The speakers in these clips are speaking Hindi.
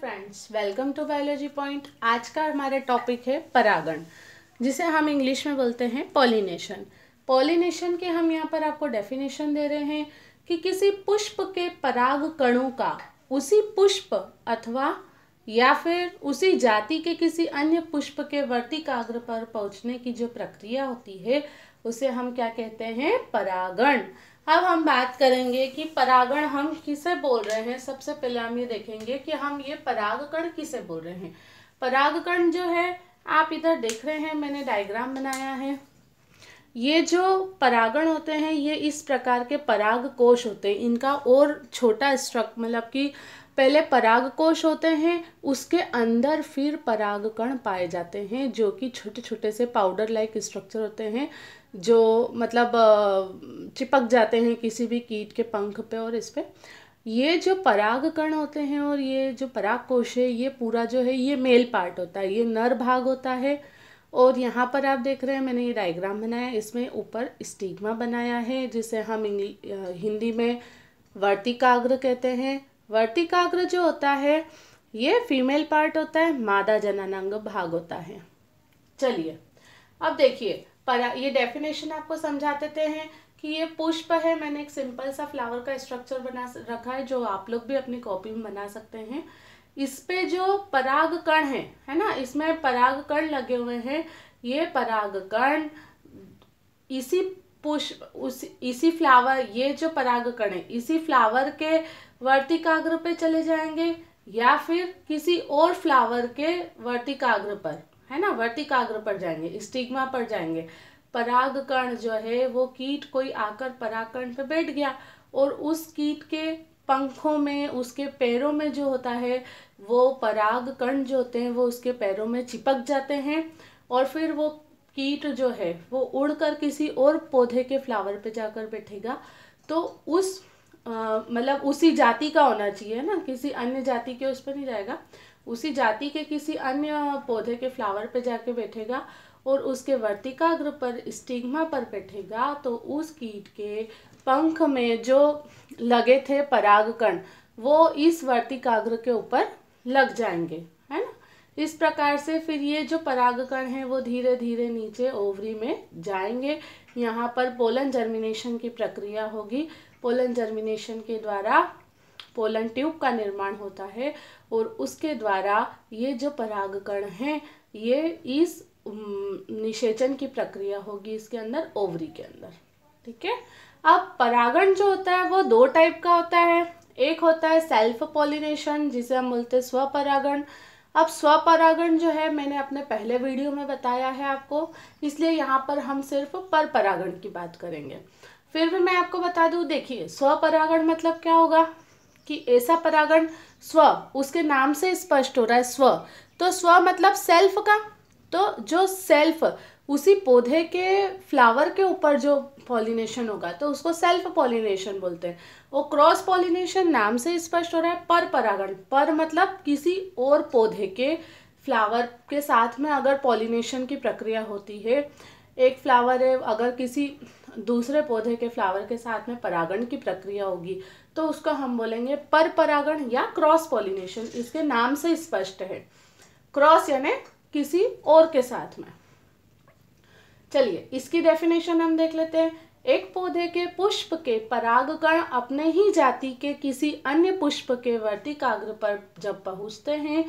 friends welcome to biology point आज का हमारा टॉपिक है परागण जिसे हम इंग्लिश में बोलते हैं पॉलिनेशन पॉलिनेशन के हम यहाँ पर आपको डेफिनेशन दे रहे हैं कि किसी पुष्प के पराग कणों का उसी पुष्प अथवा या फिर उसी जाति के किसी अन्य पुष्प के वर्तिकाग्र पर पहुँचने की जो प्रक्रिया होती है उसे हम क्या कहते हैं परागण अब हम बात करेंगे कि परागण हम किसे बोल रहे हैं सबसे पहले हम ये देखेंगे कि हम ये परागकण किसे बोल रहे हैं परागकण जो है आप इधर देख रहे हैं मैंने डायग्राम बनाया है ये जो परागण होते हैं ये इस प्रकार के पराग कोश होते हैं इनका और छोटा स्ट्रक मतलब कि पहले पराग कोश होते हैं उसके अंदर फिर परागकण पाए जाते हैं जो कि छोटे छोटे से पाउडर लाइक स्ट्रक्चर होते हैं जो मतलब चिपक जाते हैं किसी भी कीट के पंख पे और इस पर ये जो पराग कर्ण होते हैं और ये जो पराग कोश है ये पूरा जो है ये मेल पार्ट होता है ये नर भाग होता है और यहाँ पर आप देख रहे हैं मैंने ये डायग्राम बनाया इसमें ऊपर स्टिग्मा बनाया है जिसे हम हिंदी में वर्तिकाग्र कहते हैं वर्तिकाग्र जो होता है ये फीमेल पार्ट होता है मादा जनानंग भाग होता है चलिए अब देखिए पर ये डेफिनेशन आपको समझा देते हैं कि ये पुष्प है मैंने एक सिंपल सा फ्लावर का स्ट्रक्चर बना रखा है जो आप लोग भी अपनी कॉपी में बना सकते हैं इस पे जो पराग कण है है ना इसमें पराग कण लगे हुए हैं ये पराग कण इसी पुष्प उस इसी फ्लावर ये जो पराग कण है इसी फ्लावर के वर्तिकाग्र पे चले जाएंगे या फिर किसी और फ्लावर के वर्तिकाग्र पर है ना वर्तिकाग्र पर जाएंगे स्टिग्मा पर जाएंगे परागकण जो है वो कीट कोई आकर परागकण पे बैठ गया और उस कीट के पंखों में उसके पैरों में जो होता है वो पराग कण जो होते हैं वो उसके पैरों में चिपक जाते हैं और फिर वो कीट जो है वो उड़कर किसी और पौधे के फ्लावर पे जाकर बैठेगा तो उस मतलब उसी जाति का होना चाहिए ना किसी अन्य जाति के उस पर नहीं जाएगा उसी जाति के किसी अन्य पौधे के फ्लावर पे जाके बैठेगा और उसके वर्तिकाग्र पर स्टिग्मा पर बैठेगा तो उस कीट के पंख में जो लगे थे परागकण वो इस वर्तिकाग्र के ऊपर लग जाएंगे है ना इस प्रकार से फिर ये जो परागकण है वो धीरे धीरे नीचे ओवरी में जाएंगे यहाँ पर पोलन जर्मिनेशन की प्रक्रिया होगी पोलन जर्मिनेशन के द्वारा पोलन ट्यूब का निर्माण होता है और उसके द्वारा ये जो परागकण हैं ये इस निषेचन की प्रक्रिया होगी इसके अंदर ओवरी के अंदर ठीक है अब परागण जो होता है वो दो टाइप का होता है एक होता है सेल्फ पॉलिनेशन जिसे हम बोलते हैं स्वपरागण अब स्वपरागण जो है मैंने अपने पहले वीडियो में बताया है आपको इसलिए यहाँ पर हम सिर्फ पर परागण की बात करेंगे फिर भी मैं आपको बता दूँ देखिए स्वपरागण मतलब क्या होगा कि ऐसा परागण स्व उसके नाम से स्पष्ट हो रहा है स्व तो स्व मतलब सेल्फ का तो जो सेल्फ उसी पौधे के फ्लावर के ऊपर जो पॉलिनेशन होगा तो उसको सेल्फ पॉलिनेशन बोलते हैं वो क्रॉस पॉलिनेशन नाम से स्पष्ट हो रहा है पर परागण पर मतलब किसी और पौधे के फ्लावर के साथ में अगर पॉलिनेशन की प्रक्रिया होती है एक फ्लावर है अगर किसी दूसरे पौधे के फ्लावर के साथ में परागण की प्रक्रिया होगी तो उसका हम बोलेंगे पर परागण या क्रॉस पॉलिनेशन इसके नाम से स्पष्ट है क्रॉस यानी किसी और के साथ में चलिए इसकी डेफिनेशन हम देख लेते हैं एक पौधे के पुष्प के परागकण अपने ही जाति के किसी अन्य पुष्प के वर्तिकाग्र पर जब पहुंचते हैं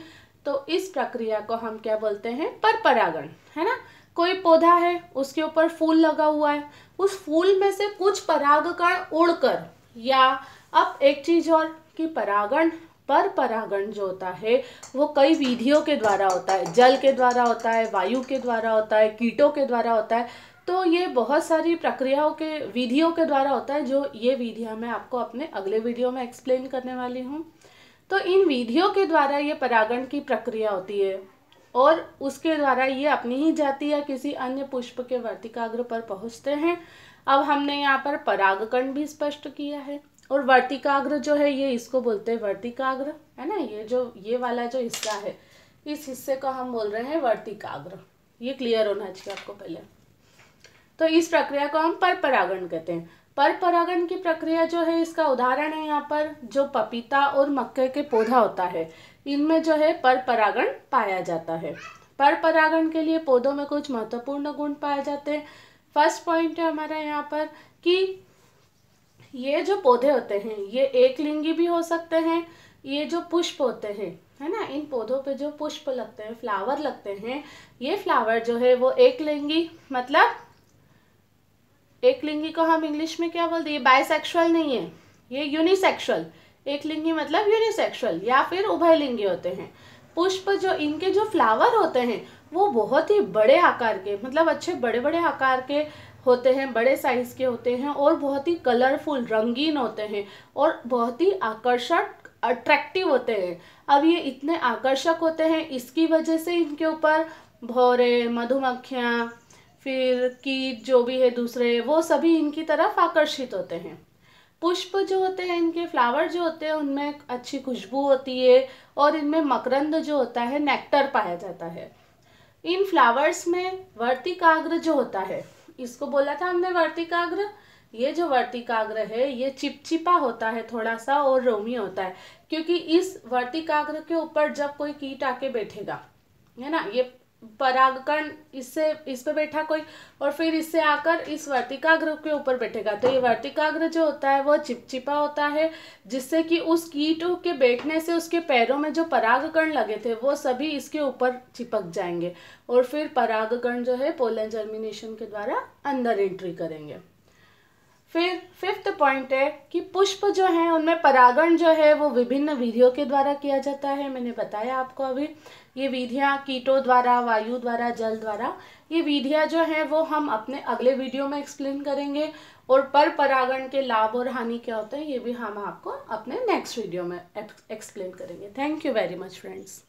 तो इस प्रक्रिया को हम क्या बोलते हैं पर परागण है ना कोई पौधा है उसके ऊपर फूल लगा हुआ है उस फूल में से कुछ परागकण उड़कर या अब एक चीज़ और कि परागण पर परागण जो होता है वो कई विधियों के द्वारा होता है जल के द्वारा होता है वायु के द्वारा होता है कीटों के द्वारा होता है तो ये बहुत सारी प्रक्रियाओं के विधियों के द्वारा होता है जो ये विधियाँ मैं आपको अपने अगले वीडियो में एक्सप्लेन करने वाली हूँ तो इन विधियों के द्वारा ये परागण की प्रक्रिया होती है और उसके द्वारा ये अपनी ही जाति या किसी अन्य पुष्प के वर्तिकाग्र पर पहुँचते हैं अब हमने यहाँ पर परागकण भी स्पष्ट किया है और वर्तिकाग्र जो है ये इसको बोलते हैं वर्तिकाग्र है ना ये जो ये वाला जो हिस्सा है इस हिस्से को हम बोल रहे हैं वर्तिकाग्र ये क्लियर होना चाहिए आपको पहले तो इस प्रक्रिया को हम पर परागण कहते हैं परपरागण की प्रक्रिया जो है इसका उदाहरण है यहाँ पर जो पपीता और मक्के के पौधा होता है इनमें जो है पर परागण पाया जाता है परपरागण के लिए पौधों में कुछ महत्वपूर्ण गुण पाए जाते हैं फर्स्ट पॉइंट है हमारा यहाँ पर कि ये जो पौधे होते हैं ये एक लिंगी भी हो सकते हैं ये जो पुष्प होते हैं है ना इन पौधों पे जो पुष्प लगते हैं फ्लावर लगते हैं ये फ्लावर जो है वो एक लिंगी मतलब एक लिंगी को हम इंग्लिश में क्या बोलते हैं बायसेक्सुअल नहीं है ये यूनिसेक्सुअल एक लिंगी मतलब यूनिसेक्सुअल या फिर उभय लिंगी होते हैं पुष्प जो इनके जो फ्लावर होते हैं वो बहुत ही बड़े आकार के मतलब अच्छे बड़े बड़े आकार के होते हैं बड़े साइज़ के होते हैं और बहुत ही कलरफुल रंगीन होते हैं और बहुत ही आकर्षक अट्रैक्टिव होते हैं अब ये इतने आकर्षक होते हैं इसकी वजह से इनके ऊपर भौरे मधुमक्खियाँ फिर कीट जो भी है दूसरे वो सभी इनकी तरफ आकर्षित होते हैं पुष्प जो होते हैं इनके फ्लावर जो होते हैं उनमें अच्छी खुशबू होती है और इनमें मकरंद जो होता है नेक्टर पाया जाता है इन फ्लावर्स में वर्तिकाग्र जो होता है इसको बोला था हमने वर्तिकाग्र ये जो वर्तिकाग्र है ये चिपचिपा होता है थोड़ा सा और रोमी होता है क्योंकि इस वर्तिकाग्र के ऊपर जब कोई कीट आके बैठेगा है ना ये परागकण इससे इस पर बैठा कोई और फिर इससे आकर इस वर्तिकाग्र के ऊपर बैठेगा तो ये वर्तिकाग्र जो होता है वो चिपचिपा होता है जिससे कि उस कीट के बैठने से उसके पैरों में जो परागकण लगे थे वो सभी इसके ऊपर चिपक जाएंगे और फिर परागकण जो है पोलन जर्मिनेशन के द्वारा अंदर एंट्री करेंगे फिर फिफ्थ पॉइंट है कि पुष्प जो है उनमें परागण जो है वो विभिन्न विधियों के द्वारा किया जाता है मैंने बताया आपको अभी ये विधियाँ कीटों द्वारा वायु द्वारा जल द्वारा ये विधियाँ जो हैं वो हम अपने अगले वीडियो में एक्सप्लेन करेंगे और पर परागण के लाभ और हानि क्या होते हैं ये भी हम आपको अपने नेक्स्ट वीडियो में एक्सप्लेन करेंगे thank you very much friends